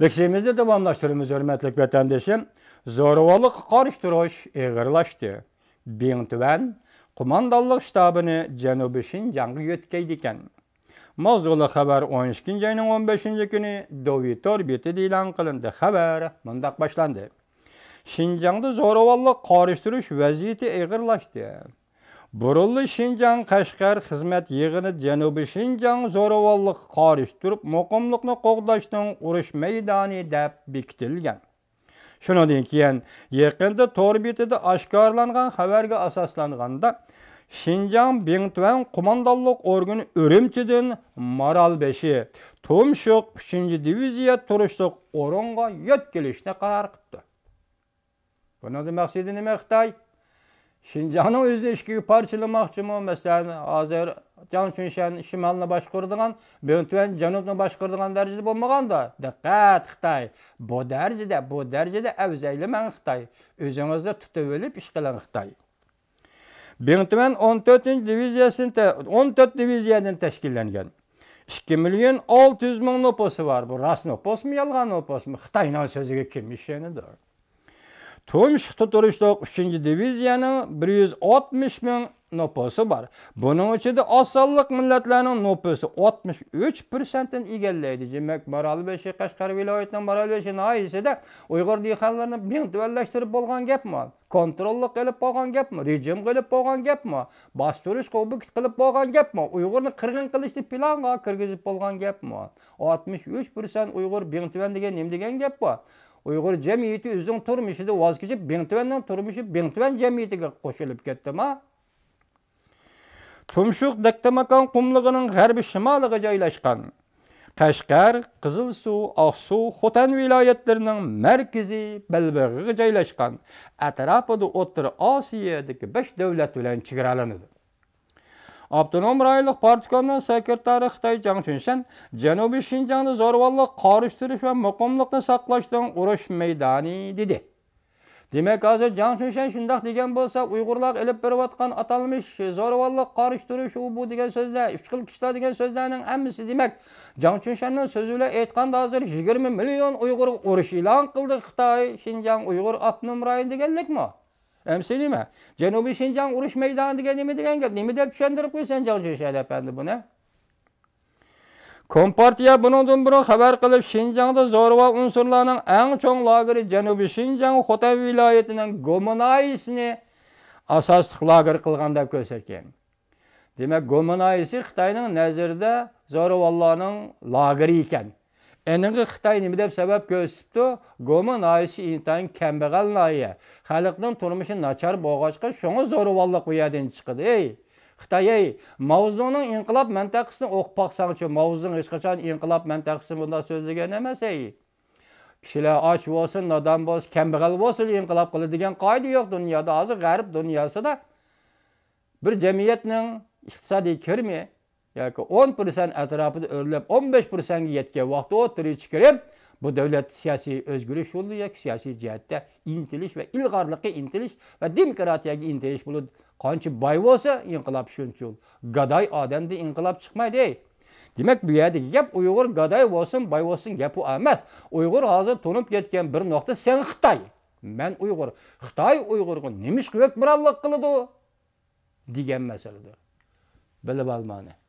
Veksiyemizdə davamlaşdırırmız, hörmətli vətəndaşım. Zoravalıq qarışdırış eğirlaşdı. Bintüvən Qumandallıq ştabını Cənubi Şincanğı yetkəydi ikən. Mavzulu xəbər 12-ci ayının 15-ci günü Dovitor biti ilan qılındı. Xəbər mündaq başlandı. Şincanda zoravallıq qarışdırış vəziyyəti eğirlaşdı burunli shinjang qashqar xizmat yig'ini janubiy shinjang zo'ravonlik qorish turib muqimlikni qo'g'dashning urush maydoni deb bekitilgan shundan keyin yaqinda to'r betida oshkorlangan xabarga asoslanganda Шинжаң Беңтүән құмандалық органы үрімчіден Маралбеші Томшық 3-ші дивизия тұрыштық орынға ет келішіне қарар қыпты. Бұның мәқседі неме Қытай? Şincanın özünü işgili parçalamaq kimi, məsələn, Azərbaycan Künşənin şimalını baş qurduğan, Böntvən cənubunu baş qurduğan dərəcədə olmağan da, diqqət Xitay, bu dərəcədə, bu dərəcədə əvzəyli mən Xitay, özünüzü tutub ölüb iş qilən Xitay. Böntvən 14-cü diviziyasını, 14 diviziyadan təşkillənən, 2 milyon 600 min noposu var, bu rast nopos mu, yalğan nopos mu, Xitayla sözü kimi işlənidir. tumsh quturish uchinchi diviziyani bir yuz oltmish ming nopusi bor buning ichida osonliq millatlarning nopusi oltmish uch prosentini egallaydi demak marolbeshi qashqar viloyatining marolbeshi noisida uyg'ur dehqonlarni dehqonlarini mingtuvanlashtirib bo'lgan gapmi kontrollik qilib bo'lgan gapmi rejim qilib bo'lgan gapmi bostirish qilib bo'lgan gapmi uyg'urni qirg'in qilishni planga kirgizib bo'lgan gapmi oltmish uch prosent uyg'ur mingtuvan degan nima degan gap bu uyg'ur jamiyati o'zini turmushidan voz kechib bengtuvandan turmushi bengtuvan jamiyatiga qo'shilib ketdima tumshuq daktamakan qumlig'ining g'arbi shimoliga joylashgan qashqar qizilsuv oqsuv xotan viloyatlarining markaziy balbag'iga joylashgan atrofida o'rta osiyodagi besh davlat bilan chegaralanadi abdulom railov partkomdan sekretari xitoy jang chunshan janubiy shinjongni zo'rvonlik qorishtirish va muqimlikni saqlashdan urush maydoni dedi demak hozir jang chunshan shundoq degan bo'lsa uyg'urlar ilib berayotgan atalmish zo'rvonlik qorishtirish u bu degan so'zlar uch xil kishilar degan so'zlarning hammasi demak jang chunshanni so'zi bilan aytganda hozir 20 million uyg'ur urush e'lon qildi xitoy shinjong uyg'ur avtonom rayon deganlikmi Emsilime. Cenubi Şincan uruş meydanı diye nimi diyen gibi nimi de püşendirip koy Sencancı Şehil Efendi bu ne? Kompartiya bunundan biri haber kılıp Şincan'da zorba unsurlarının en çok lagırı Cenubi Şincan Xotan vilayetinin Gomunayisini asaslık lagır kılgan da gösterken. Demek Gomunayisi Xitay'ın nezirde zorbalarının lagırı iken. anigi Xitay nima deb sabab ko'rsatibdi Goma noyisi intan kambag'al noyi. xalqning turmushi nachar bo'g'ochqa shunga zo'ravonlik bu yerdan chiqadi ey Xitay ey mavzuning inqilob mantaqasini o'qib baqsang-chi, mavzuning hech qachon inqilob mantaqasi bunda so'zlagan emas ey kishilar och bo'lsin nodon bo'lsin kambag'al bo'lsin inqilob qiladigan qoida yo'q dunyoda hozir g'arb dunyosida bir jamiyatning iqtisodiy kirmi yoki o'n persent atrofida o'rlab o'n besh persentga yetgan vaqtda o'tirib chiqirib bu davlat siyosiy o'zgarish yo'li yoki siyosiy jihatda intilish va ilg'orlikka intilish va demokratiyaga intilish bo'ladi qancha boy bo'lsa inqilob shuncha yo'l gadoy odamda inqilob chiqmaydi demak bu yerdagi gap uyg'ur gadoy bo'lsin boy bo'lsin u emas uyg'ur hozir to'nib ketgan bir nuqta sen xitoy man uyg'ur xitoy uyg'urga nima ish qilib qiladi degan masaladir bilib olmani